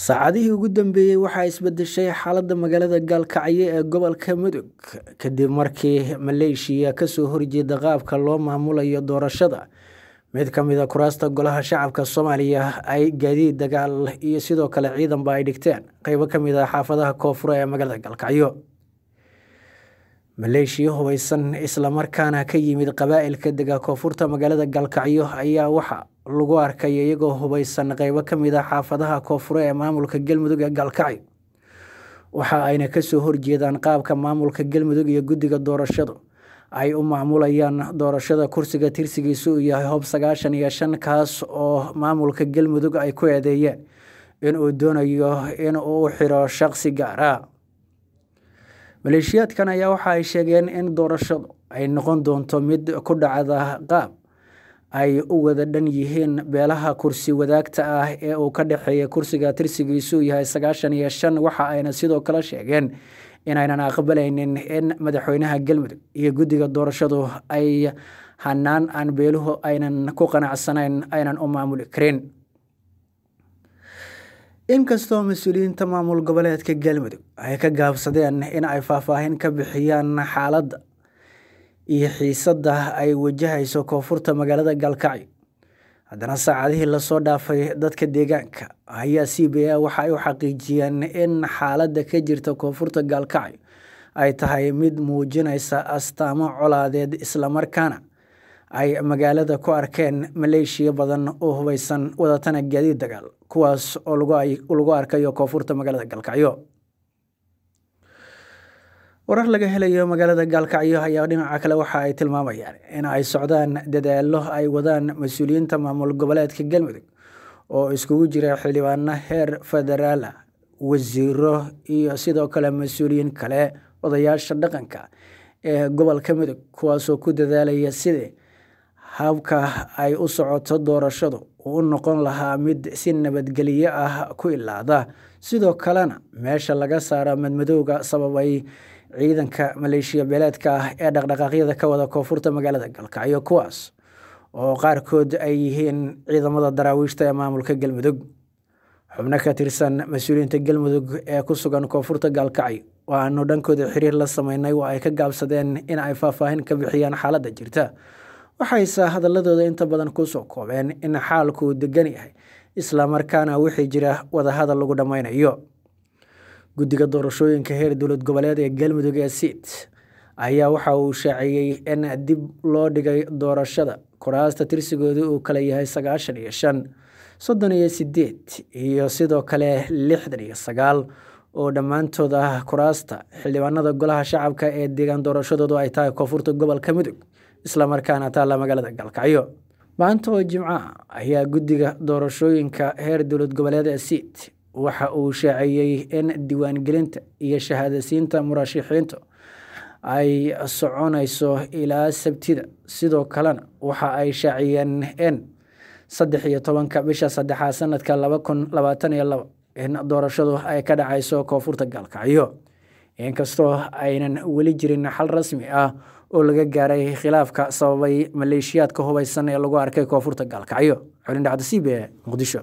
saacadihii ugu dambeeyey waxaa isbedeshay xaaladda magaalada gaalkacyo ee gobolka mudug kadib markii maleeshiya kasoo horjeeda qaabka loo maamulayo doorashada mid ka mid a ah kuraasta golaha shacabka soomaaliya ay gaadiid dagaal iyo sidoo kale ciidanba ay dhigteen qaybo ka mid ah xaafadaha koonfura ee magaalada gaalkacyo maleeshiya hubaysan islamarkaana ka yimid qabaa'ilka dega koonfurta magaalada gaalkacyo ayaa waxa lagu arkay iyagoo hubaysan qaybo ka mid ah xaafadaha koonfure ee maamulka galmudug ee gaalkacyo waxa ayna kasoo horjeedaan qaabka maamulka galmudug iyo guddiga doorashadu ay u maamulayaan doorashada kursiga tirsigiisu uu yahay hob sagaashan iyo shan kaas oo maamulka galmudug ay ku eedeeyeen inuu doonayo in uu u xiro shaqsi gaara maleeshiyaadkan ayaa waxa ay sheegeen in doorashadu ay noqon doonto mid ku dhacda qaab ay u wada dhan yihiin beelaha kursi wadaagta ah ee uu ka dhexeeya kursiga tirsigiisuu yahay sagaashan iyo shan waxa ayna sidoo kale sheegeen inaynan aqbalaynin in madaxweynaha galmudug iyo guddiga doorashadu ay hanaan aan beeluhu aynan ku qanacsanayn aynan u maamuli karin inkastoo mas-uuliyiinta maamul goboleedka galmudug ay ka gaabsadeen in ay faahfaahin ka bixiyaan xaaladda iyo xiisadda ay wajahayso koonfurta magaalada gaalkacyo haddana saacadihii lasoo dhaafay dadka deegaanka ayaa c b a waxa ay u xaqiijiyeen in xaaladda ka jirta koonfurta gaalkacyo ay tahay mid muujinaysa astaamo colaadeed islamarkaana ay magaalada ku arkeen maleeshiya badan oo hubaysan wadatana gaadiid dagaal kuwaas oo lagu arkayo koonfurta magaalada gaalkacyo warar laga helayo magaalada gaalkacyo ayaa dhinaca kale waxa ay tilmaamayaan in ay socdaan dadaalo ay wadaan mas-uuliyiinta maamul goboleedka galmudug oo iskugu jira xildhibaano heer federaala wasiiro iyo sidoo kale mas-uuliyiin kale odayaasha dhaqanka ee gobolka mudug kuwaasoo ku dadaalaya sidii habka ay u socoto doorashadu uu u noqon lahaa mid si nabadgeliyo ah ku ilaada sidoo kalena meesha laga saaro madmadowga sababay ciidanka maleeshiya beeleedka ah ee dhaqdhaqaaqyada ka wada koonfurta magaalada galkacyo kuwaas oo qaarkood ay yihiin ciidamada daraawiishta ee maamulka galmudug xubno ka tirsan mas-uuliyiinta galmudug ee ku sugan koonfurta gaalkacyo waanu dhankooda xiriir la sameynay waa ay ka gaabsadeen in ay faahfaahin ka bixiyaan xaaladda jirta waxayse hadalladooda inta badan ku soo koobeen in xaalku degan yahay isla markaana wixii jira wadahadal lagu dhammaynayo guddiga doorashooyinka heer dowlad goboleed ee galmudug ee siit ayaa waxa uu shaaceeyey in dib loo dhigay doorashada kuraasta tirsigooda uu kala yahay sagaashan iyo shan soddon iyo sideed iyo sidoo kale lixdan iyo sagaal oo dhammaantood ah kuraasta xildhibaanada golaha shacabka ee deegaan doorashadoodu ay tahay koonfurta gobolka mudug ah, markaana taalla magaalada galkacyo maanta oo jimca ayaa guddiga doorashooyinka heer dowlad goboleed ee siit waxa uu shaaciyey in diiwaangelinta iyo shahaadasiinta murashaxiinta ay soconayso ilaa sabtida sidoo kalena waxa ay shaaciyeen in saddex iyo tobanka bisha saddexaad sanadka laba kun labaatan laba in doorashadu ay ka dhacayso koonfurta gaalkacyo inkastoo aynan weli jirin xal rasmi ah oo laga gaaray khilaafka sababay maleeshiyaadka hubaysan ee lagu arkay koonfurta gaalkacyo colindhacda c b muqdisho